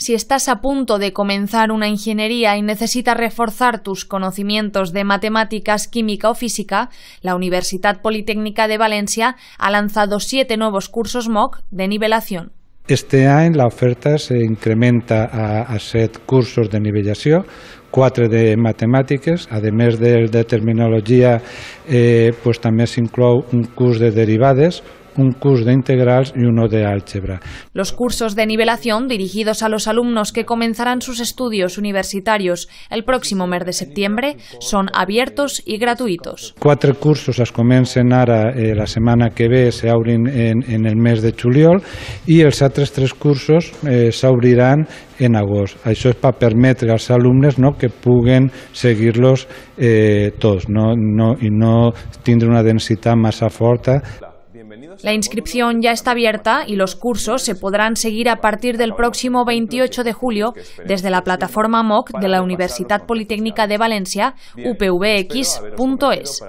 Si estás a punto de comenzar una ingeniería y necesitas reforzar tus conocimientos de matemáticas, química o física, la Universidad Politécnica de Valencia ha lanzado siete nuevos cursos MOOC de nivelación. Este año la oferta se incrementa a, a cursos de nivelación, cuatro de Matemáticas, además de, terminología, Terminología eh, pues, incluye un curso de Derivadas un curso de integrals y uno de álgebra. Los cursos de nivelación dirigidos a los alumnos que comenzarán sus estudios universitarios el próximo mes de septiembre son abiertos y gratuitos. Cuatro cursos las comencen ahora eh, la semana que ve, se abren en, el mes de juliol y el altres tres cursos eh, se abrirán en agosto. Eso es para permitir a los alumnos que puguen seguirlos todos eh, no, no, no una densidad más forta la inscripción ya está abierta y los cursos se podrán seguir a partir del próximo 28 de julio desde la plataforma MOOC de la Universidad Politécnica de Valencia, upvx.es.